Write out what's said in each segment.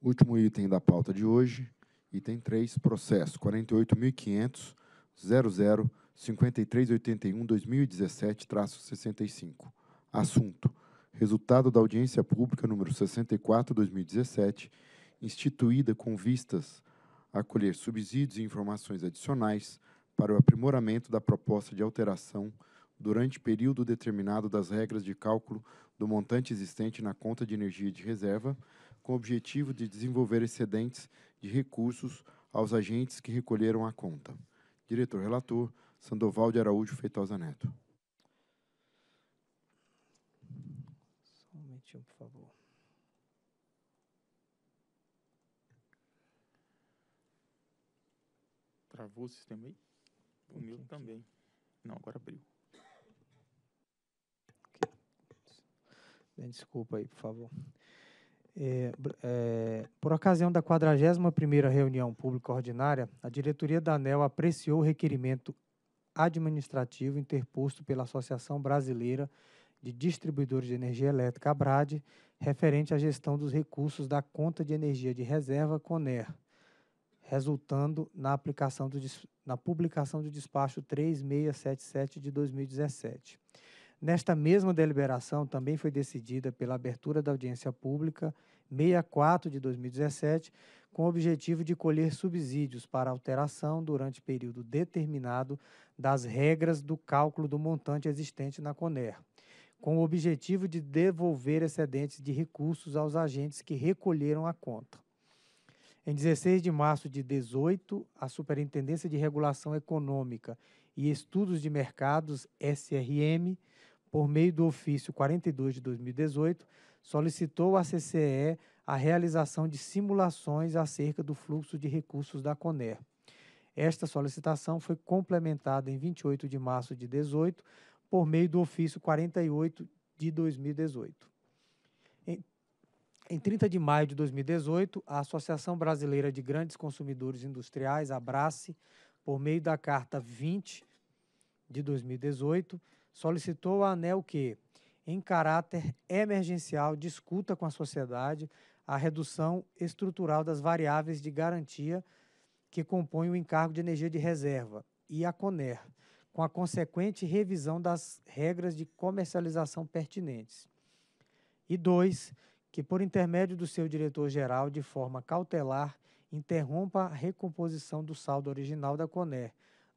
Último item da pauta de hoje, item 3, processo 485000053812017 65 Assunto: Resultado da audiência pública número 64/2017, instituída com vistas a colher subsídios e informações adicionais para o aprimoramento da proposta de alteração durante período determinado das regras de cálculo do montante existente na conta de energia de reserva com o objetivo de desenvolver excedentes de recursos aos agentes que recolheram a conta. Diretor relator, Sandoval de Araújo Feitosa Neto. Só um momentinho, por favor. Travou o sistema aí? O meu também. Não, agora abriu. Okay. Desculpa aí, por favor. É, é, por ocasião da 41ª reunião pública ordinária, a diretoria da ANEL apreciou o requerimento administrativo interposto pela Associação Brasileira de Distribuidores de Energia Elétrica, ABRAD, referente à gestão dos recursos da conta de energia de reserva CONER, resultando na, aplicação do, na publicação do despacho 3677 de 2017. Nesta mesma deliberação também foi decidida pela abertura da audiência pública 64 de 2017, com o objetivo de colher subsídios para alteração durante período determinado das regras do cálculo do montante existente na CONER, com o objetivo de devolver excedentes de recursos aos agentes que recolheram a conta. Em 16 de março de 18, a Superintendência de Regulação Econômica e Estudos de Mercados, SRM, por meio do ofício 42 de 2018, solicitou à CCE a realização de simulações acerca do fluxo de recursos da CONER. Esta solicitação foi complementada em 28 de março de 2018 por meio do ofício 48 de 2018. Em, em 30 de maio de 2018, a Associação Brasileira de Grandes Consumidores Industriais, Abrace, por meio da Carta 20 de 2018, solicitou a ANEL que, em caráter emergencial, discuta com a sociedade a redução estrutural das variáveis de garantia que compõem o encargo de energia de reserva e a CONER, com a consequente revisão das regras de comercialização pertinentes. E dois, que por intermédio do seu diretor-geral, de forma cautelar, interrompa a recomposição do saldo original da CONER,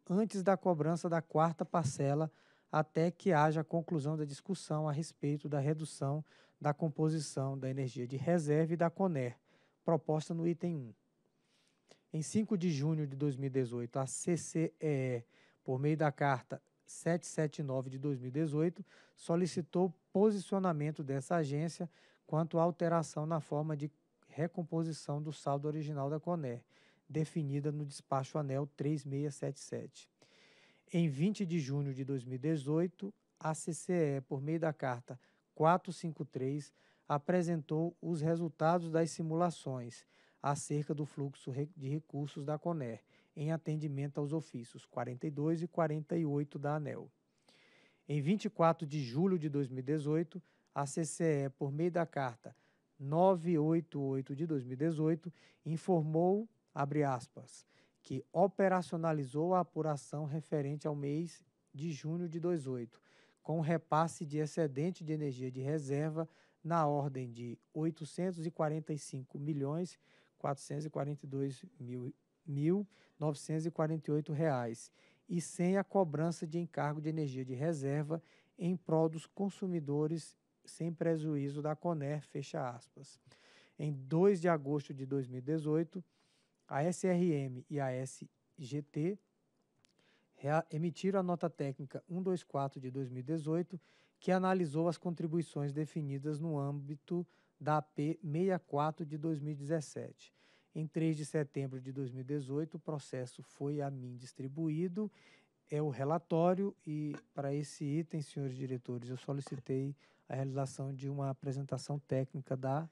antes da cobrança da quarta parcela até que haja a conclusão da discussão a respeito da redução da composição da energia de reserva e da CONER, proposta no item 1. Em 5 de junho de 2018, a CCEE, por meio da carta 779 de 2018, solicitou posicionamento dessa agência quanto à alteração na forma de recomposição do saldo original da CONER, definida no despacho anel 3677. Em 20 de junho de 2018, a CCE, por meio da carta 453, apresentou os resultados das simulações acerca do fluxo de recursos da CONER, em atendimento aos ofícios 42 e 48 da ANEL. Em 24 de julho de 2018, a CCE, por meio da carta 988 de 2018, informou, abre aspas, que operacionalizou a apuração referente ao mês de junho de 2008, com repasse de excedente de energia de reserva na ordem de 845 milhões 442 mil, mil 948 reais e sem a cobrança de encargo de energia de reserva em prol dos consumidores sem prejuízo da CONER, fecha aspas. Em 2 de agosto de 2018, a SRM e a SGT emitiram a nota técnica 124 de 2018, que analisou as contribuições definidas no âmbito da AP 64 de 2017. Em 3 de setembro de 2018, o processo foi a mim distribuído, é o relatório e para esse item, senhores diretores, eu solicitei a realização de uma apresentação técnica da,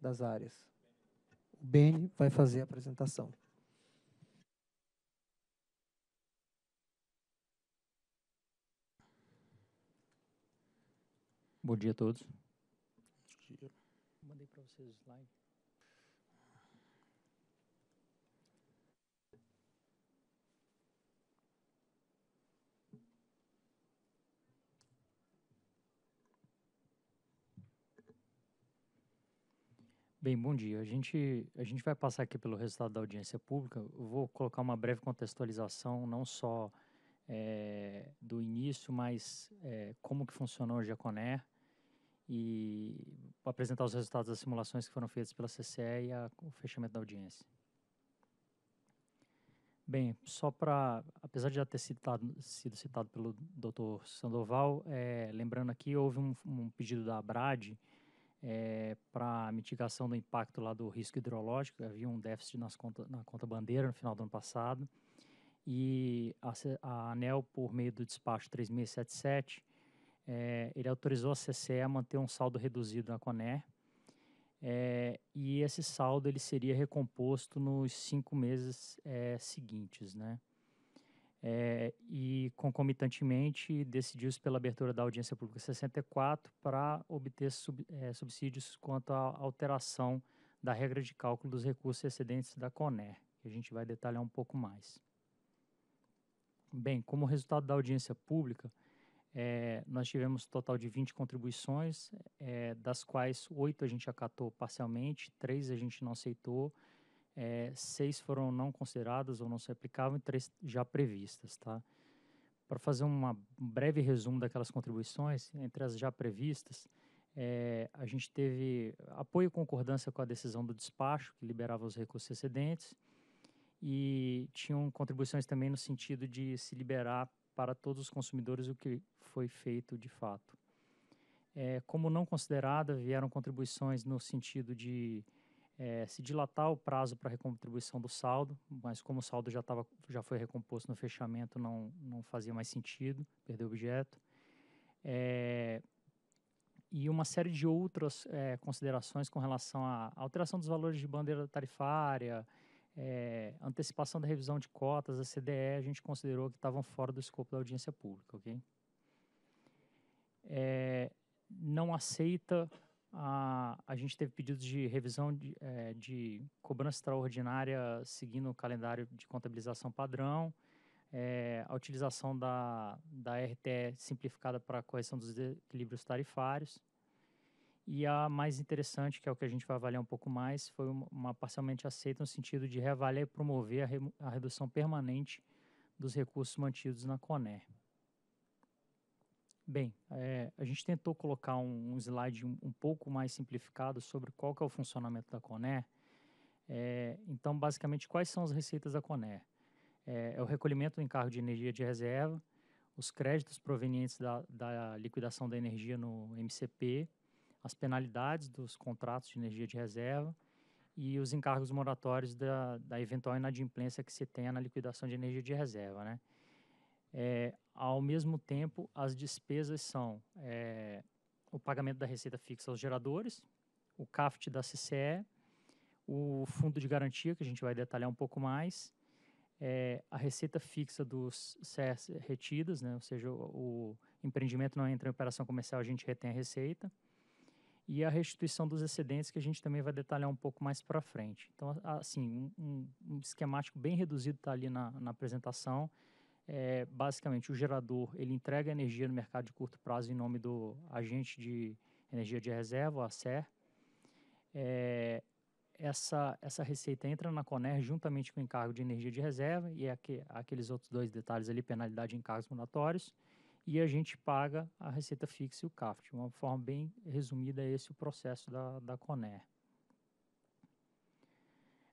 das áreas o Beni vai fazer a apresentação. Bom dia a todos. Bom dia. Mandei para vocês o slide. Bem, bom dia. A gente, a gente vai passar aqui pelo resultado da audiência pública. Eu vou colocar uma breve contextualização, não só é, do início, mas é, como que funcionou o Jaconé e apresentar os resultados das simulações que foram feitas pela CCE e a, o fechamento da audiência. Bem, só para, apesar de já ter citado, sido citado pelo Dr. Sandoval, é, lembrando aqui, houve um, um pedido da ABRAD, é, eh, para mitigação do impacto lá do risco hidrológico. Havia um déficit nas conta, na conta bandeira no final do ano passado. E a, a ANEL, por meio do despacho 3677, é, eh, ele autorizou a CCE a manter um saldo reduzido na Coner. É, eh, e esse saldo ele seria recomposto nos cinco meses seguintes, né? é, e, concomitantemente, decidiu-se pela abertura da audiência pública 64 para obter sub, é, subsídios quanto à alteração da regra de cálculo dos recursos excedentes da CONER, que a gente vai detalhar um pouco mais. Bem, como resultado da audiência pública, é, nós tivemos um total de 20 contribuições, das quais 8 a gente acatou parcialmente, 3 a gente não aceitou é, seis foram não consideradas ou não se aplicavam e três já previstas, tá? Para fazer uma, um breve resumo daquelas contribuições, entre as já previstas, é, a gente teve apoio e concordância com a decisão do despacho, que liberava os recursos excedentes, e tinham contribuições também no sentido de se liberar para todos os consumidores o que foi feito de fato. É, como não considerada, vieram contribuições no sentido de é, se dilatar o prazo para recontribuição do saldo, mas como o saldo já, tava, já foi recomposto no fechamento, não, não fazia mais sentido perder o objeto. É, e uma série de outras é, considerações com relação à alteração dos valores de bandeira tarifária, é, antecipação da revisão de cotas, a CDE, a gente considerou que estavam fora do escopo da audiência pública, ok? É, não aceita a, a gente teve pedidos de revisão de, é, de cobrança extraordinária seguindo o calendário de contabilização padrão, é, a utilização da, da RTE simplificada para a correção dos equilíbrios tarifários. E a mais interessante, que é o que a gente vai avaliar um pouco mais, foi uma, parcialmente aceita no sentido de reavaliar e promover a, re, a redução permanente dos recursos mantidos na CONER. Bem, é, a gente tentou colocar um, um slide um, um, pouco mais simplificado sobre qual é o funcionamento da Coné. É, então, basicamente, quais são as receitas da Coné? É, é, o recolhimento do encargo de energia de reserva, os créditos provenientes da, da liquidação da energia no MCP, as penalidades dos contratos de energia de reserva e os encargos moratórios da, da eventual inadimplência que se tenha na liquidação de energia de reserva, né? É, ao mesmo tempo, as despesas são é, o pagamento da receita fixa aos geradores, o CAFT da CCE, o fundo de garantia, que a gente vai detalhar um pouco mais, é, a receita fixa dos CES retidas, né? ou seja, o, o, empreendimento não entra em operação comercial, a gente retém a receita, e a restituição dos excedentes, que a gente também vai detalhar um pouco mais para frente. Então, assim, um, um, esquemático bem reduzido está ali na, na apresentação, é, basicamente o gerador ele entrega energia no mercado de curto prazo em nome do agente de energia de reserva, o ACER. É, essa, essa receita entra na Coner juntamente com o encargo de energia de reserva e aqu aqueles outros dois detalhes ali, penalidade e encargos mandatórios, e a gente paga a receita fixa e o CAFT. De uma forma bem resumida, esse é esse o processo da, da Coner.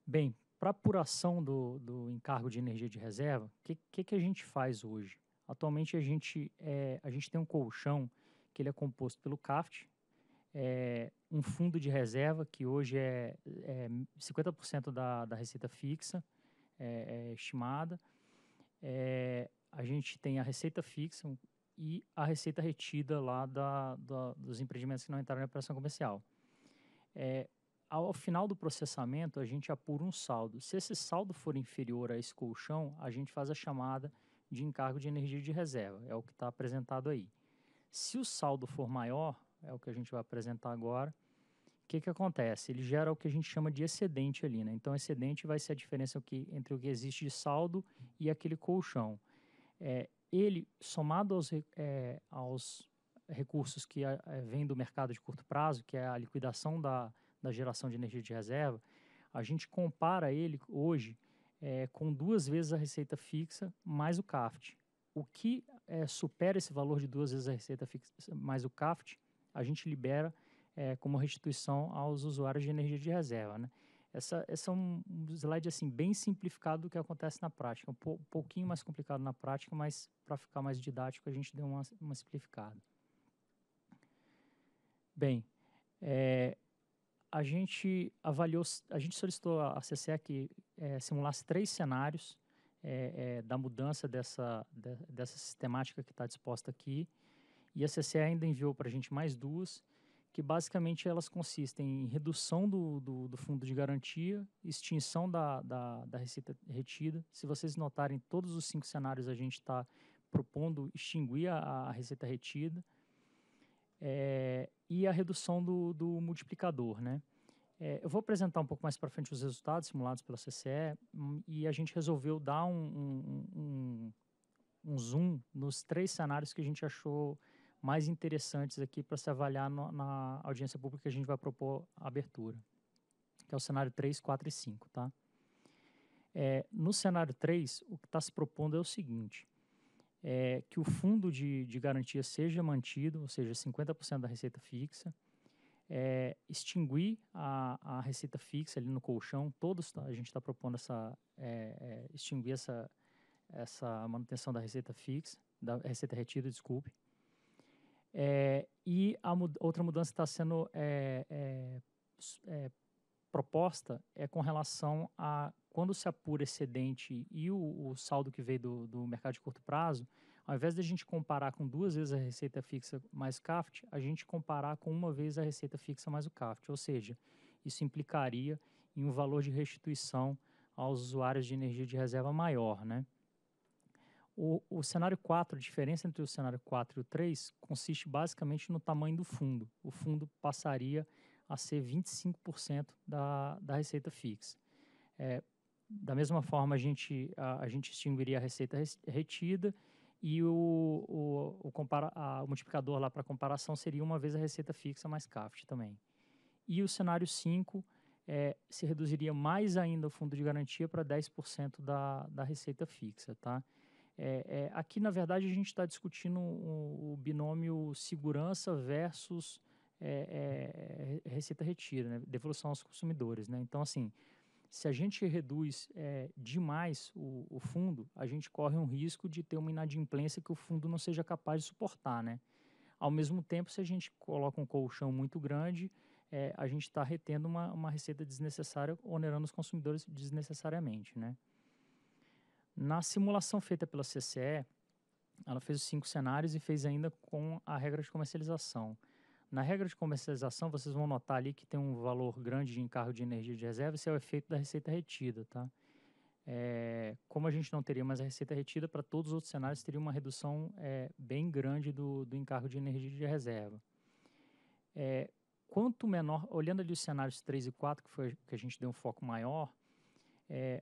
Bem, para apuração do, do encargo de energia de reserva, o que, que, que, a gente faz hoje? Atualmente a gente, é, a gente tem um colchão que ele é composto pelo CAFT, é, um fundo de reserva que hoje é, é 50% da, da receita fixa é, é estimada, é, a gente tem a receita fixa e a receita retida lá da, da, dos empreendimentos que não entraram na operação comercial. É, ao final do processamento, a gente apura um saldo. Se esse saldo for inferior a esse colchão, a gente faz a chamada de encargo de energia de reserva, é o que está apresentado aí. Se o saldo for maior, é o que a gente vai apresentar agora, o que, que acontece? Ele gera o que a gente chama de excedente ali, né? Então, excedente vai ser a diferença entre o que existe de saldo e aquele colchão. É, ele, somado aos, é, aos recursos que é, vêm do mercado de curto prazo, que é a liquidação da da geração de energia de reserva, a gente compara ele hoje é, com duas vezes a receita fixa mais o CAFT. O que é, supera esse valor de duas vezes a receita fixa mais o CAFT, a gente libera é, como restituição aos usuários de energia de reserva. Né? Essa, esse é um slide assim, bem simplificado do que acontece na prática, um, um pouquinho mais complicado na prática, mas para ficar mais didático a gente deu uma, uma simplificada. Bem, é, a gente avaliou, a gente solicitou a CCE que é, simulasse três cenários é, é, da mudança dessa, de, dessa sistemática que está disposta aqui. E a CCE ainda enviou para a gente mais duas, que basicamente elas consistem em redução do, do, do fundo de garantia, extinção da, da, da, receita retida. Se vocês notarem, todos os cinco cenários a gente está propondo extinguir a, a receita retida é, e a redução do, do multiplicador, né? É, eu vou apresentar um pouco mais para frente os resultados simulados pela CCE hum, e a gente resolveu dar um, um, um, um zoom nos três cenários que a gente achou mais interessantes aqui para se avaliar no, na audiência pública que a gente vai propor a abertura, que é o cenário 3, 4 e 5, tá? É, no cenário 3, o que está se propondo é o seguinte, é, que o fundo de, de garantia seja mantido, ou seja, 50% da receita fixa, é, extinguir a, a receita fixa ali no colchão, todos tá? a gente está propondo essa, é, é, extinguir essa, essa manutenção da receita fixa, da receita retida, desculpe. É, e a mud outra mudança está sendo é, proposta é com relação a quando se apura excedente e o, o saldo que veio do, do, mercado de curto prazo, ao invés de a gente comparar com duas vezes a receita fixa mais o CAFT, a gente comparar com uma vez a receita fixa mais o CAFT. Ou seja, isso implicaria em um valor de restituição aos usuários de energia de reserva maior. Né? O, o cenário 4, a diferença entre o cenário 4 e o 3, consiste basicamente no tamanho do fundo. O fundo passaria a ser 25% da, da receita fixa. É, da mesma forma, a gente, a, a gente extinguiria a receita retida e o, o, o, compara, a, o multiplicador lá para comparação seria uma vez a receita fixa mais CAFT também. E o cenário 5 é, se reduziria mais ainda o fundo de garantia para 10% da, da receita fixa. Tá? É, é, aqui, na verdade, a gente está discutindo o, o, binômio segurança versus é, é, receita retira, né? devolução aos consumidores. Né? Então, assim, se a gente reduz é, demais o, o, fundo, a gente corre um risco de ter uma inadimplência que o fundo não seja capaz de suportar, né? Ao mesmo tempo, se a gente coloca um colchão muito grande, é, a gente está retendo uma, uma receita desnecessária, onerando os consumidores desnecessariamente, né? Na simulação feita pela CCE, ela fez os cinco cenários e fez ainda com a regra de comercialização. Na regra de comercialização, vocês vão notar ali que tem um valor grande de encargo de energia de reserva, esse é o efeito da receita retida, tá? É, como a gente não teria mais a receita retida, para todos os outros cenários teria uma redução é, bem grande do, do encargo de energia de reserva. É, quanto menor, olhando ali os cenários 3 e 4, que foi que a gente deu um foco maior,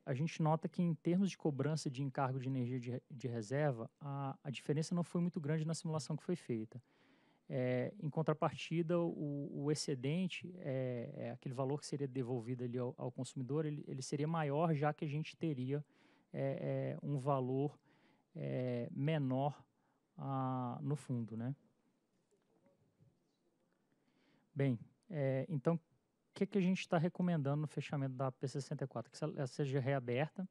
a gente nota que em termos de cobrança de encargo de energia de, de reserva, a, a diferença não foi muito grande na simulação que foi feita. É, em contrapartida, o, o excedente, é, é, aquele valor que seria devolvido ali ao, ao consumidor, ele, ele, seria maior, já que a gente teria é, é um valor é, menor a, no fundo. Né? Bem, é, então, o que, que a gente está recomendando no fechamento da P64? Que ela seja reaberta.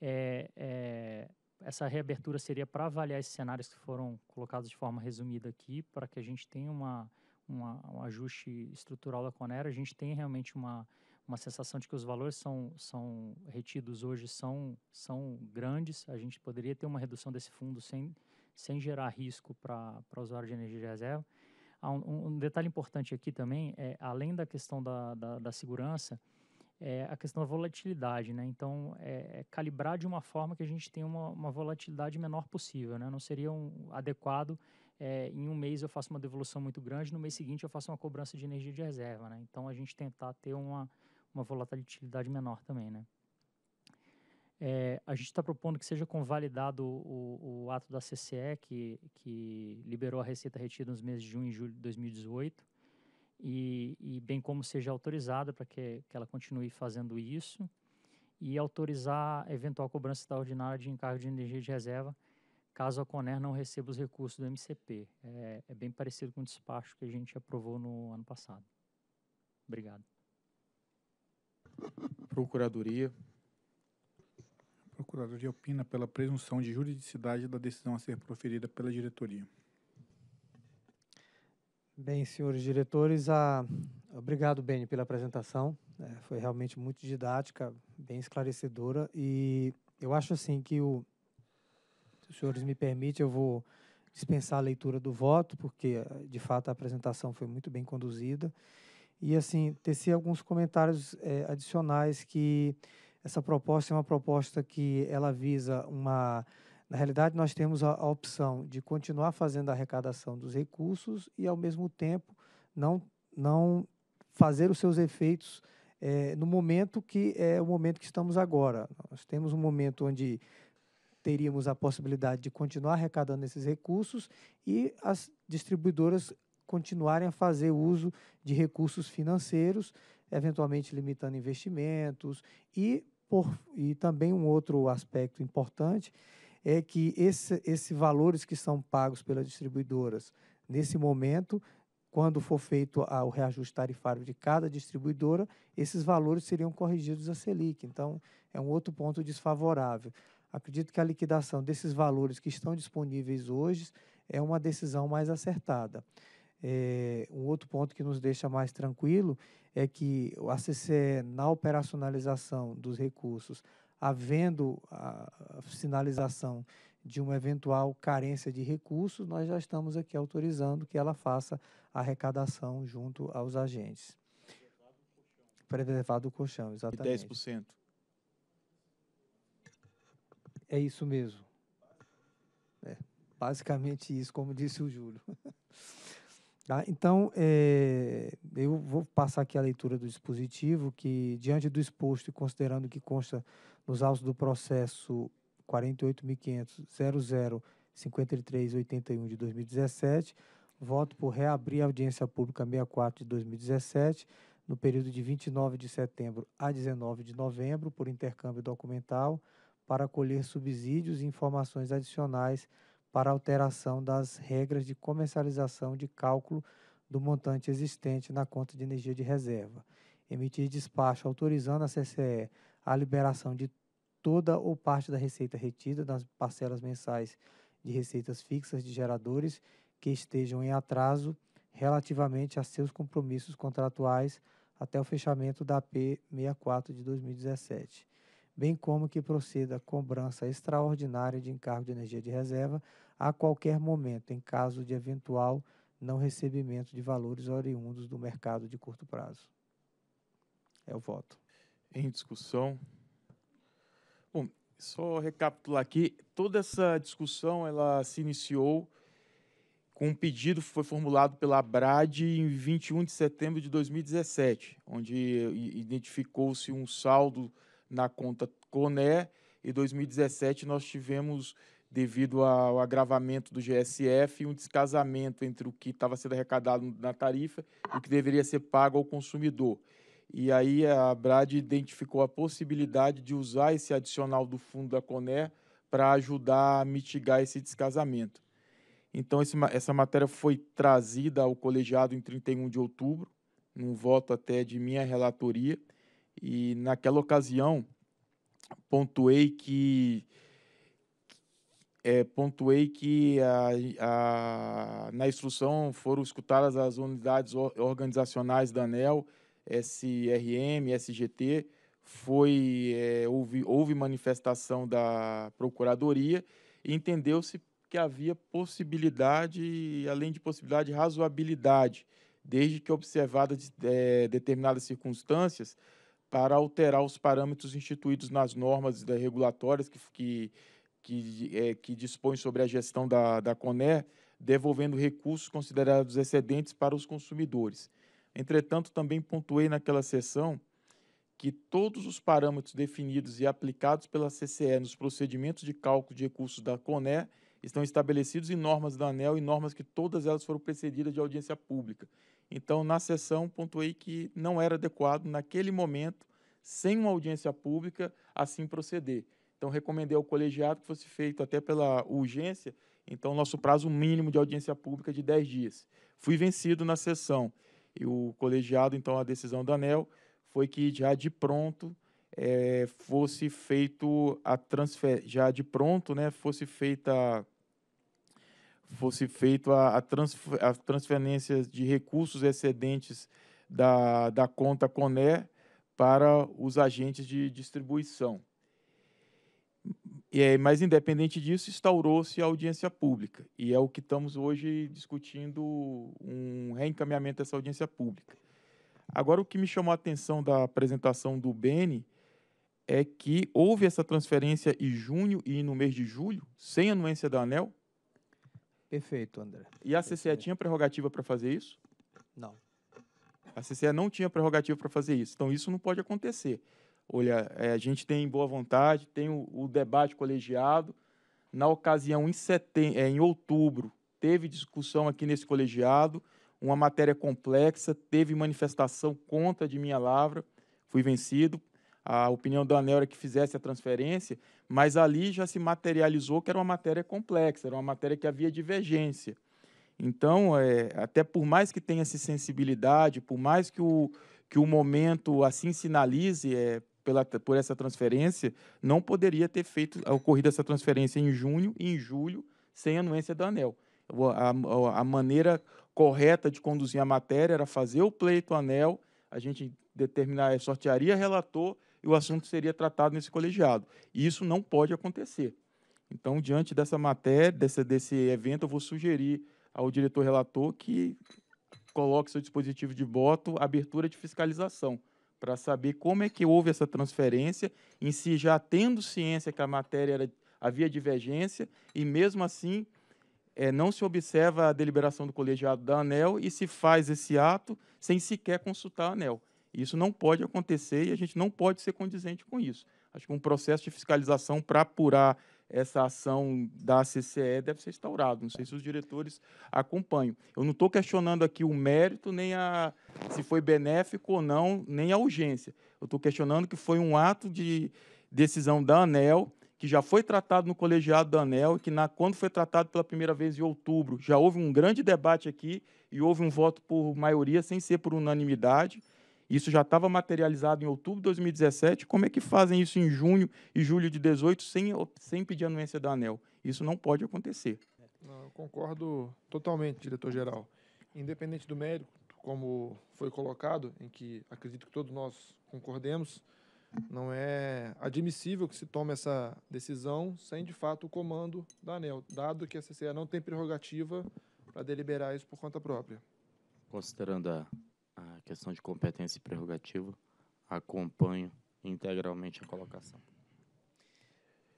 é, essa reabertura seria para avaliar esses cenários que foram colocados de forma resumida aqui, para que a gente tenha uma, uma, um ajuste estrutural da Conera. A gente tem realmente uma, uma sensação de que os valores são, são retidos hoje são, são grandes. A gente poderia ter uma redução desse fundo sem, sem gerar risco para o usuário de energia de reserva. Um, um, detalhe importante aqui também é, além da questão da, da, da segurança, é a questão da volatilidade, né? Então, é, é calibrar de uma forma que a gente tenha uma, uma volatilidade menor possível, né? Não seria um, adequado é, em um mês eu faço uma devolução muito grande, no mês seguinte eu faço uma cobrança de energia de reserva, né? Então, a gente tentar ter uma, uma volatilidade menor também, né? É, a gente está propondo que seja convalidado o, o, ato da CCE, que, que liberou a receita retida nos meses de junho e julho de 2018, e, e bem como seja autorizada para que, que ela continue fazendo isso e autorizar eventual cobrança extraordinária de encargo de energia de reserva caso a Coner não receba os recursos do MCP. É, é, bem parecido com o despacho que a gente aprovou no ano passado. Obrigado. Procuradoria. A Procuradoria opina pela presunção de juridicidade da decisão a ser proferida pela diretoria. Bem, senhores diretores, a... obrigado, Beni, pela apresentação. É, foi realmente muito didática, bem esclarecedora. E eu acho assim que, o... se os senhores me permitem, eu vou dispensar a leitura do voto, porque, de fato, a apresentação foi muito bem conduzida. E, assim, tecer alguns comentários é, adicionais que essa proposta é uma proposta que ela visa uma na realidade, nós temos a, a opção de continuar fazendo a arrecadação dos recursos e, ao mesmo tempo, não, não fazer os seus efeitos é, no momento que é o momento que estamos agora. Nós temos um momento onde teríamos a possibilidade de continuar arrecadando esses recursos e as distribuidoras continuarem a fazer uso de recursos financeiros, eventualmente limitando investimentos e, por, e também um outro aspecto importante é que esses esse valores que são pagos pelas distribuidoras, nesse momento, quando for feito a, o reajuste tarifário de cada distribuidora, esses valores seriam corrigidos a Selic. Então, é um outro ponto desfavorável. Acredito que a liquidação desses valores que estão disponíveis hoje é uma decisão mais acertada. É, um outro ponto que nos deixa mais tranquilo é que o CCE, na operacionalização dos recursos, havendo a sinalização de uma eventual carência de recursos, nós já estamos aqui autorizando que ela faça a arrecadação junto aos agentes. Preservado o colchão, exatamente. De 10%. É isso mesmo. É, basicamente isso, como disse o Júlio. Tá? Então, é, eu vou passar aqui a leitura do dispositivo, que, diante do exposto e considerando que consta nos autos do processo 48.500.005381 de 2017, voto por reabrir a audiência pública 64 de 2017, no período de 29 de setembro a 19 de novembro, por intercâmbio documental, para colher subsídios e informações adicionais para alteração das regras de comercialização de cálculo do montante existente na conta de energia de reserva. Emitir despacho autorizando a CCE a liberação de toda ou parte da receita retida das parcelas mensais de receitas fixas de geradores que estejam em atraso relativamente a seus compromissos contratuais até o fechamento da p 64 de 2017, bem como que proceda a cobrança extraordinária de encargo de energia de reserva a qualquer momento em caso de eventual não recebimento de valores oriundos do mercado de curto prazo. É o voto em discussão. Bom, só recapitular aqui, toda essa discussão ela se iniciou com um pedido que foi formulado pela BRAD em 21 de setembro de 2017, onde identificou-se um saldo na conta Coné e 2017 nós tivemos devido ao agravamento do GSF, um descasamento entre o que estava sendo arrecadado na tarifa e o que deveria ser pago ao consumidor. E aí a Brad identificou a possibilidade de usar esse adicional do fundo da Coné para ajudar a mitigar esse descasamento. Então esse, essa matéria foi trazida ao colegiado em 31 de outubro, num voto até de minha relatoria, e naquela ocasião pontuei que é, pontuei que a, a, na instrução foram escutadas as unidades organizacionais da ANEL, SRM, SGT, foi, é, houve, houve manifestação da Procuradoria e entendeu-se que havia possibilidade, além de possibilidade, razoabilidade, desde que observadas é, determinadas circunstâncias, para alterar os parâmetros instituídos nas normas regulatórias que, que, que, é, que dispõem sobre a gestão da, da CONER, devolvendo recursos considerados excedentes para os consumidores. Entretanto, também pontuei naquela sessão que todos os parâmetros definidos e aplicados pela CCE nos procedimentos de cálculo de recursos da CONE estão estabelecidos em normas da ANEL e normas que todas elas foram precedidas de audiência pública. Então, na sessão, pontuei que não era adequado, naquele momento, sem uma audiência pública, assim proceder. Então, recomendei ao colegiado que fosse feito até pela urgência, então, nosso prazo mínimo de audiência pública é de 10 dias. Fui vencido na sessão. E o colegiado, então, a decisão da ANEL foi que já de pronto é, fosse feito a transfer, já de pronto, né, fosse feita fosse feito a, a, transfer, a transferência de recursos excedentes da, da conta Coné para os agentes de distribuição. É, mas, independente disso, instaurou-se a audiência pública. E é o que estamos hoje discutindo um reencaminhamento dessa audiência pública. Agora, o que me chamou a atenção da apresentação do Beni é que houve essa transferência em junho e no mês de julho, sem anuência da ANEL. Perfeito, André. E a CCE Perfeito. tinha prerrogativa para fazer isso? Não. A CCE não tinha prerrogativa para fazer isso. Então, isso não pode acontecer. Olha, é, a gente tem boa vontade, tem o, o debate colegiado. Na ocasião, em, setem é, em outubro, teve discussão aqui nesse colegiado, uma matéria complexa, teve manifestação contra de minha lavra, fui vencido. A opinião da ANEL era que fizesse a transferência, mas ali já se materializou que era uma matéria complexa, era uma matéria que havia divergência. Então, é, até por mais que tenha essa sensibilidade, por mais que o, que o momento assim sinalize, é, pela, por essa transferência, não poderia ter feito ocorrido essa transferência em junho e em julho sem anuência da ANEL. A, a, a, maneira correta de conduzir a matéria era fazer o pleito ANEL, a gente determinar, sortearia relator e o assunto seria tratado nesse colegiado. E isso não pode acontecer. Então, diante dessa matéria, desse, desse evento, eu vou sugerir ao diretor relator que coloque seu dispositivo de voto abertura de fiscalização para saber como é que houve essa transferência, em si já tendo ciência que a matéria era, havia divergência, e mesmo assim é, não se observa a deliberação do colegiado da ANEL e se faz esse ato sem sequer consultar a ANEL. Isso não pode acontecer e a gente não pode ser condizente com isso. Acho que um processo de fiscalização para apurar essa ação da CCE deve ser instaurada. Não sei se os diretores acompanham. Eu não estou questionando aqui o mérito, nem a, se foi benéfico ou não, nem a urgência. Eu estou questionando que foi um ato de decisão da ANEL, que já foi tratado no colegiado da ANEL, e que na, quando foi tratado pela primeira vez em outubro, já houve um grande debate aqui e houve um voto por maioria, sem ser por unanimidade. Isso já estava materializado em outubro de 2017. Como é que fazem isso em junho e julho de 18 sem, sem pedir anuência da ANEL? Isso não pode acontecer. Não, concordo totalmente, diretor-geral. Independente do mérito, como foi colocado, em que acredito que todos nós concordemos, não é admissível que se tome essa decisão sem, de fato, o comando da ANEL, dado que a CCA não tem prerrogativa para deliberar isso por conta própria. Considerando a a questão de competência e prerrogativa, acompanho integralmente a colocação.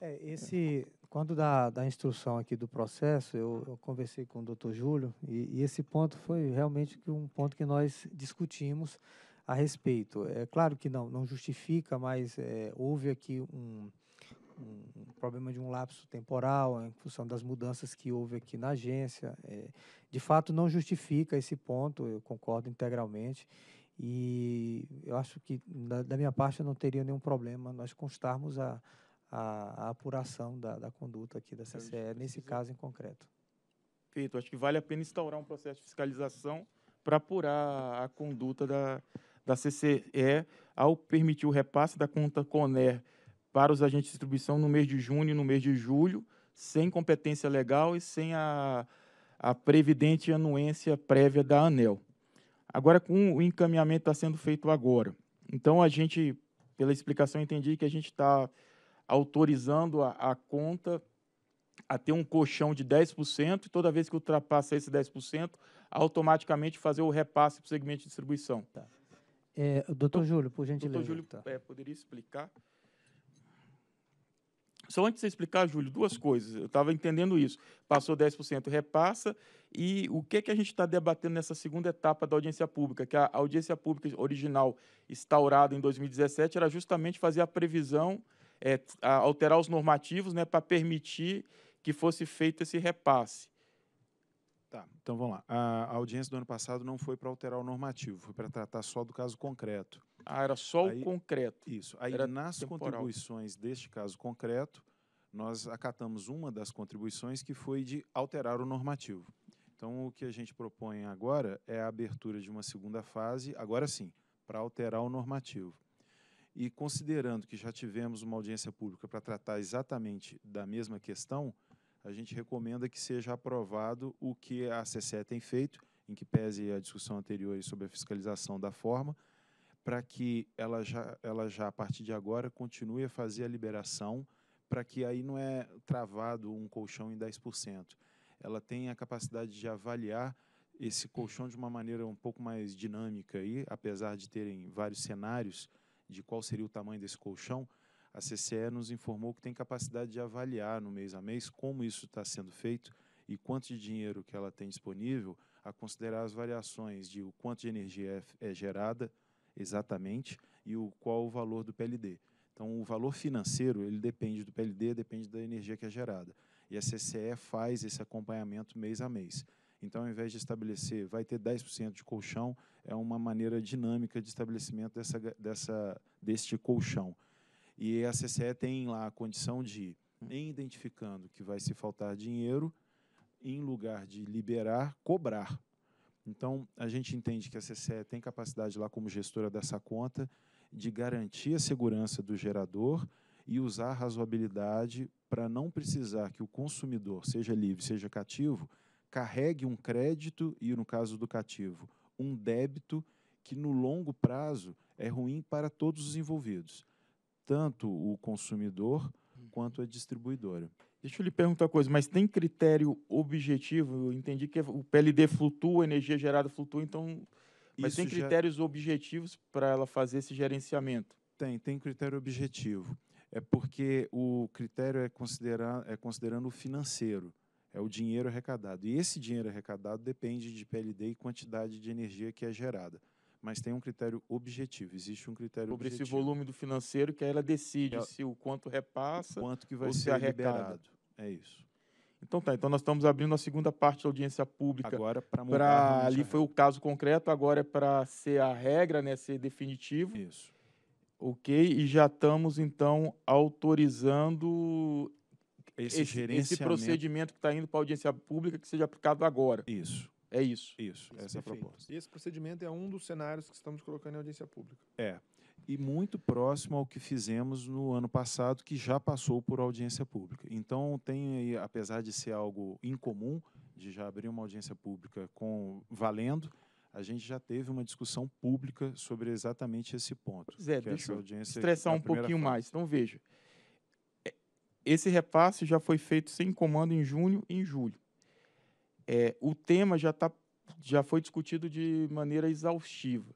É, esse, quando da, da instrução aqui do processo, eu, eu conversei com o doutor Júlio e, e, esse ponto foi realmente um ponto que nós discutimos a respeito. É claro que não, não justifica, mas é, houve aqui um, um problema de um lapso temporal em função das mudanças que houve aqui na agência. É, de fato, não justifica esse ponto, eu concordo integralmente. E eu acho que, da, da minha parte, não teria nenhum problema nós constarmos a, a, a apuração da, da, conduta aqui da é, CCE, nesse caso em concreto. Feito. Acho que vale a pena instaurar um processo de fiscalização para apurar a conduta da, da CCE ao permitir o repasse da conta CONER para os agentes de distribuição no mês de junho e no mês de julho, sem competência legal e sem a, a previdente anuência prévia da ANEL. Agora, com o encaminhamento está sendo feito agora. Então, a gente, pela explicação, entendi que a gente está autorizando a, a conta a ter um colchão de 10% e toda vez que ultrapassa esse 10%, automaticamente fazer o repasse para o segmento de distribuição. Tá. É, doutor Júlio, por gentileza. Doutor Júlio, tá. é, poderia explicar? Só antes de você explicar, Júlio, duas coisas. Eu estava entendendo isso. Passou 10%, repassa. E o que, que a gente está debatendo nessa segunda etapa da audiência pública? Que a audiência pública original instaurada em 2017 era justamente fazer a previsão, é, a alterar os normativos né, para permitir que fosse feito esse repasse. Tá, então vamos lá. A audiência do ano passado não foi para alterar o normativo, foi para tratar só do caso concreto. Ah, era só aí, o concreto. Isso. Aí, era nas temporal. contribuições deste caso concreto, nós acatamos uma das contribuições que foi de alterar o normativo. Então, o que a gente propõe agora é a abertura de uma segunda fase, agora sim, para alterar o normativo. E considerando que já tivemos uma audiência pública para tratar exatamente da mesma questão, a gente recomenda que seja aprovado o que a CCE tem feito, em que pese a discussão anterior sobre a fiscalização da forma, para que ela já, ela já, a partir de agora, continue a fazer a liberação, para que aí não é travado um colchão em 10%. Ela tem a capacidade de avaliar esse colchão de uma maneira um pouco mais dinâmica, aí, apesar de terem vários cenários de qual seria o tamanho desse colchão, a CCE nos informou que tem capacidade de avaliar no mês a mês como isso está sendo feito e quanto de dinheiro que ela tem disponível a considerar as variações de o quanto de energia é, é gerada, exatamente e o, qual o valor do PLD. Então, o valor financeiro ele depende do PLD, depende da energia que é gerada. E a CCE faz esse acompanhamento mês a mês. Então, ao invés de estabelecer, vai ter 10% de colchão, é uma maneira dinâmica de estabelecimento dessa, dessa, deste colchão. E a CCE tem lá a condição de, em identificando que vai se faltar dinheiro, em lugar de liberar, cobrar. Então, a gente entende que a CCE tem capacidade lá como gestora dessa conta de garantir a segurança do gerador e usar a razoabilidade para não precisar que o consumidor, seja livre, seja cativo, carregue um crédito e, no caso do cativo, um débito que, no longo prazo, é ruim para todos os envolvidos, tanto o consumidor quanto a distribuidora. Deixa eu lhe perguntar uma coisa, mas tem critério objetivo? Eu entendi que o PLD flutua, a energia gerada flutua, então. Mas Isso tem critérios objetivos para ela fazer esse gerenciamento? Tem, tem critério objetivo. É porque o critério é, considerar, é considerando o financeiro, é o dinheiro arrecadado. E esse dinheiro arrecadado depende de PLD e quantidade de energia que é gerada mas tem um critério objetivo. Existe um critério sobre objetivo. esse volume do financeiro que ela decide é se o quanto repassa, o quanto que vai ser é arrecadado É isso. Então tá, então nós estamos abrindo a segunda parte da audiência pública. Agora para mudar. ali foi o caso concreto, agora é para ser a regra, né, ser definitivo. Isso. OK, e já estamos então autorizando esse, esse, esse procedimento que está indo para a audiência pública que seja aplicado agora. Isso. É isso. Isso, isso essa é a proposta. E esse procedimento é um dos cenários que estamos colocando em audiência pública. É. E muito próximo ao que fizemos no ano passado, que já passou por audiência pública. Então, tem aí, apesar de ser algo incomum, de já abrir uma audiência pública com valendo, a gente já teve uma discussão pública sobre exatamente esse ponto. Zé, é deixa eu estressar é um pouquinho fase. mais. Então, veja, é, esse repasse já foi feito sem comando em junho e em julho. É, o tema já, tá, já foi discutido de maneira exaustiva.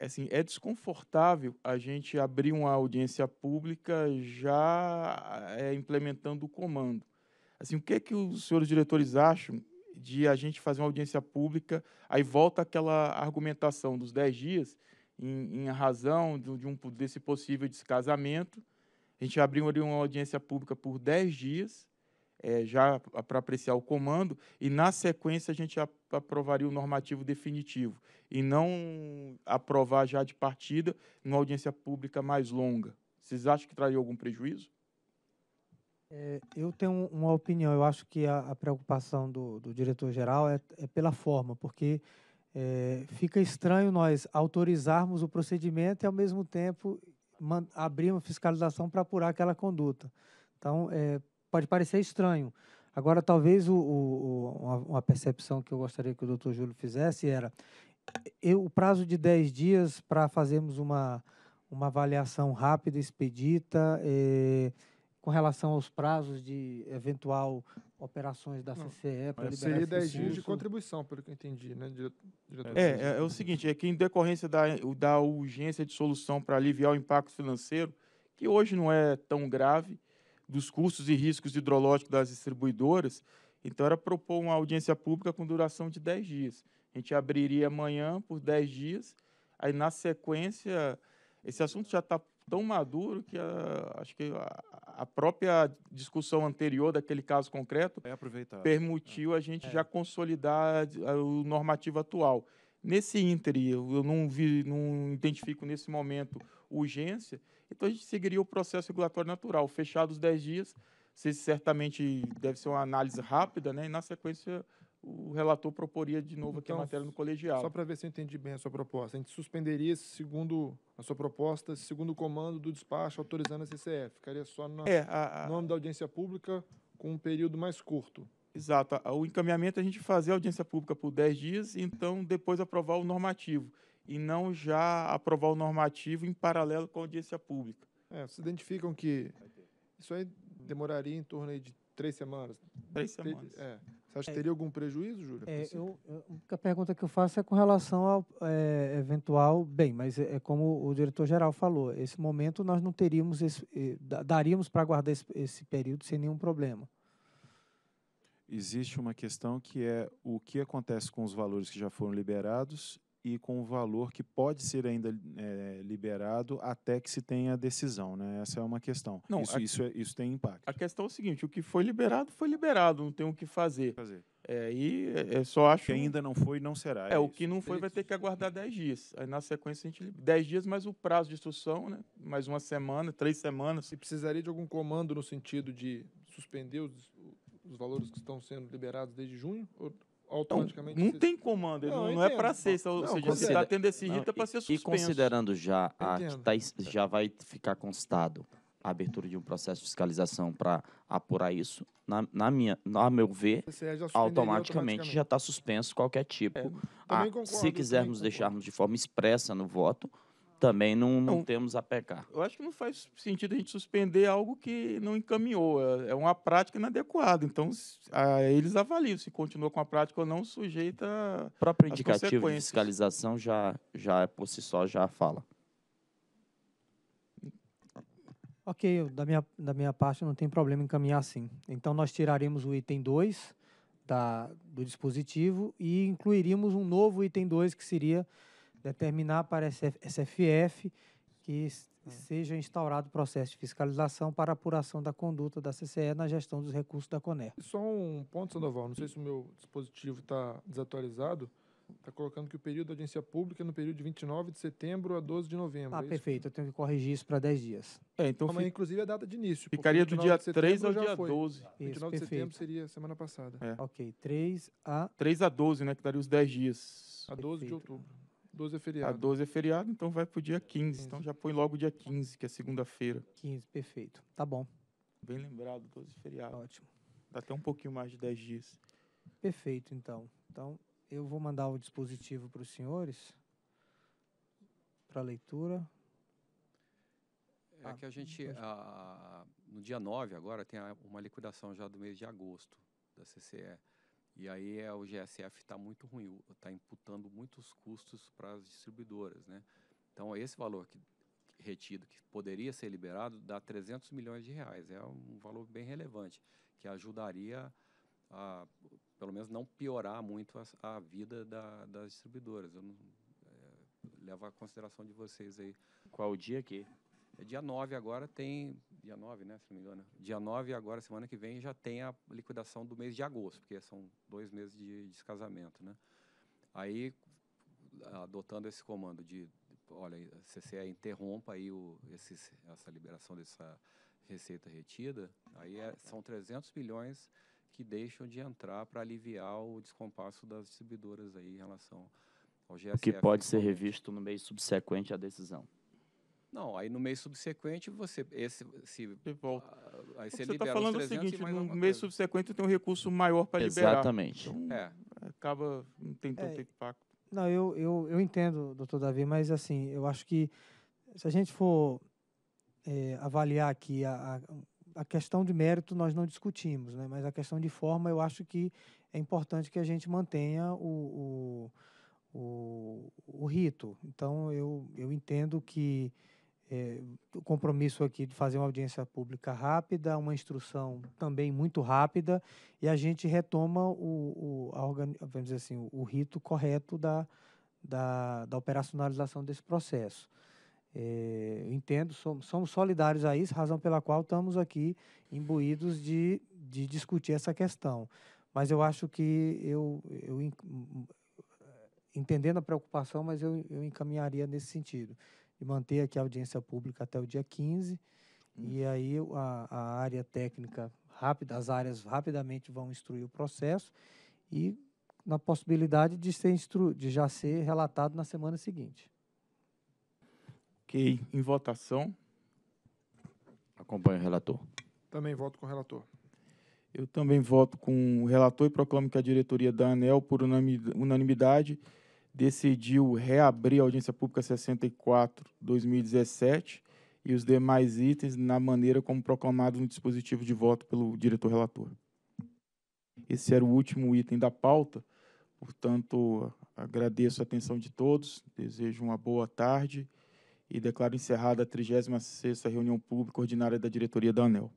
Assim, é desconfortável a gente abrir uma audiência pública já é, implementando o comando. Assim, o que é que os senhores diretores acham de a gente fazer uma audiência pública, aí volta aquela argumentação dos 10 dias, em, em razão de, um, desse possível descasamento, a gente abriu uma audiência pública por 10 dias, é, já para apreciar o comando, e na sequência a gente aprovaria o normativo definitivo, e não aprovar já de partida numa audiência pública mais longa. Vocês acham que traria algum prejuízo? É, eu tenho uma opinião. Eu acho que a, a preocupação do, do diretor-geral é, é, pela forma, porque é, fica estranho nós autorizarmos o procedimento e, ao mesmo tempo, abrir uma fiscalização para apurar aquela conduta. Então, é, pode parecer estranho. Agora, talvez o, o, uma percepção que eu gostaria que o doutor Júlio fizesse era eu, o prazo de 10 dias para fazermos uma, uma avaliação rápida, expedita, com relação aos prazos de eventual operações da CCE para liberar Seria 10 dias de contribuição, pelo que eu entendi, né, diretor? É, é, é, o seguinte, é que em decorrência da, da urgência de solução para aliviar o impacto financeiro, que hoje não é tão grave, dos custos e riscos hidrológicos das distribuidoras. Então, era propor uma audiência pública com duração de 10 dias. A gente abriria amanhã por 10 dias, aí, na sequência, esse assunto já está tão maduro que a, acho que a, a, própria discussão anterior daquele caso concreto é permitiu a gente é. já consolidar o normativo atual. Nesse ínterim, eu não, vi, não identifico nesse momento urgência, então a gente seguiria o processo regulatório natural. fechado os 10 dias, se certamente deve ser uma análise rápida, né? e na sequência o relator proporia de novo então, aqui a então, matéria no colegiado. Só para ver se eu entendi bem a sua proposta, a gente suspenderia segundo a sua proposta, segundo o comando do despacho autorizando a CCF, ficaria só no é, a, a... nome da audiência pública com um período mais curto. Exato. O encaminhamento é a gente fazer a audiência pública por 10 dias, então depois aprovar o normativo e não já aprovar o normativo em paralelo com a audiência pública. É, vocês identificam que isso aí demoraria em torno de três semanas. Três semanas. É. Você acha que é. teria algum prejuízo, Júlia? É, eu, eu, a pergunta que eu faço é com relação ao é, eventual bem, mas é, é como o diretor-geral falou, esse momento nós não teríamos, esse, daríamos para guardar esse, esse período sem nenhum problema. Existe uma questão que é o que acontece com os valores que já foram liberados e com o valor que pode ser ainda é, liberado até que se tenha a decisão, né? Essa é uma questão. Não, isso, a, isso, é, isso tem impacto. A questão é o seguinte: o que foi liberado foi liberado, não tem o que fazer. fazer. É, e é, é, só acho. O que ainda não foi, não será. É, é o que não foi vai ter que aguardar 10 dias. Aí na sequência a gente. 10 dias mais o prazo de instrução, né? Mais uma semana, três semanas. E precisaria de algum comando no sentido de suspender os, os valores que estão sendo liberados desde junho? Ou então, automaticamente. Não, não tem comando, não, não, não é para ser. Ou seja, se está tendo esse rito, é para ser suspenso. E considerando já a, que tá, já vai ficar constado a abertura de um processo de fiscalização para apurar isso, na, na minha, a meu ver, já automaticamente, já está suspenso qualquer tipo. É, a, ah, se quisermos deixarmos de forma expressa no voto, também não, não, não, temos a pecar. Eu acho que não faz sentido a gente suspender algo que não encaminhou. É, é uma prática inadequada. Então, a, eles avaliam se continua com a prática ou não, sujeita. O próprio indicativo de fiscalização já, já é por si só já fala. Ok, da minha, da minha parte não tem problema encaminhar assim. Então, nós tiraremos o item 2 da, do dispositivo e incluiríamos um novo item 2 que seria determinar para a SFF que é. seja instaurado o processo de fiscalização para apuração da conduta da CCE na gestão dos recursos da Coner. Só um ponto, Sandoval, não sei se o meu dispositivo está desatualizado, está colocando que o período da audiência pública é no período de 29 de setembro a 12 de novembro. Ah, é perfeito, eu tenho que corrigir isso para 10 dias. É, então... Mas, fica... inclusive, a é data de início. Ficaria do dia 3 ao dia foi. 12. Isso, 29 perfeito. de setembro seria semana passada. É. Ok, 3 a... 3 a 12, né, que daria os 10 dias. A 12 perfeito. de outubro. 12 é feriado. A tá, 12 é feriado, então vai pro dia 15. 15. Então já põe logo o dia 15, que é segunda-feira. 15, perfeito. Tá bom. Bem lembrado, 12 é feriado. Ótimo. Dá até um pouquinho mais de 10 dias. Perfeito, então. Então, eu vou mandar o dispositivo para os senhores para leitura. É ah, que a ah, gente, a, no dia 9 agora, tem uma liquidação já do mês de agosto da CCE. E aí é, o GSF está muito ruim, está imputando muitos custos para as distribuidoras, né? Então esse valor que, retido que poderia ser liberado dá 300 milhões de reais, é um valor bem relevante que ajudaria a, pelo menos não piorar muito a, a vida da, das distribuidoras. Eu não, é, levo a consideração de vocês aí. Qual o dia aqui? É dia 9 agora tem dia 9, né, se não me engano. Dia 9, agora, semana que vem, já tem a liquidação do mês de agosto, porque são dois meses de descasamento, né? Aí, adotando esse comando de, olha, CCE interrompa aí o, esse, essa liberação dessa receita retida, aí é, são 300 milhões que deixam de entrar para aliviar o descompasso das distribuidoras aí em relação ao GSF. O que pode ser revisto no mês subsequente à decisão. Não, aí no mês subsequente você esse se ah, aí você, você tá libera tá falando o seguinte, no mês coisa. subsequente tem um recurso maior para liberar. Exatamente. Então, é. Acaba não tem tanto é, impacto. Não, eu, eu, eu entendo, doutor Davi, mas assim, eu acho que se a gente for é, avaliar aqui a, a, a questão de mérito, nós não discutimos, né? mas a questão de forma, eu acho que é importante que a gente mantenha o, o, o, o rito. Então, eu, eu entendo que é, o compromisso aqui de fazer uma audiência pública rápida, uma instrução também muito rápida, e a gente retoma o, o, organi- vamos assim, o, o rito correto da, da, da, operacionalização desse processo. É, entendo, somos, somos solidários a isso, razão pela qual estamos aqui imbuídos de, de discutir essa questão. Mas eu acho que eu, eu entendendo a preocupação, mas eu, eu encaminharia nesse sentido e manter aqui a audiência pública até o dia 15. E aí a, a, área técnica, rápida, as áreas rapidamente vão instruir o processo e na possibilidade de, ser instru, de já ser relatado na semana seguinte. Ok. Em votação. Acompanho o relator. Também voto com o relator. Eu também voto com o relator e proclamo que a diretoria da ANEL, por unanimidade, decidiu reabrir a audiência pública 64 2017 e os demais itens na maneira como proclamado no dispositivo de voto pelo diretor relator. Esse era o último item da pauta, portanto, agradeço a atenção de todos, desejo uma boa tarde e declaro encerrada a 36ª reunião pública ordinária da diretoria da ANEL.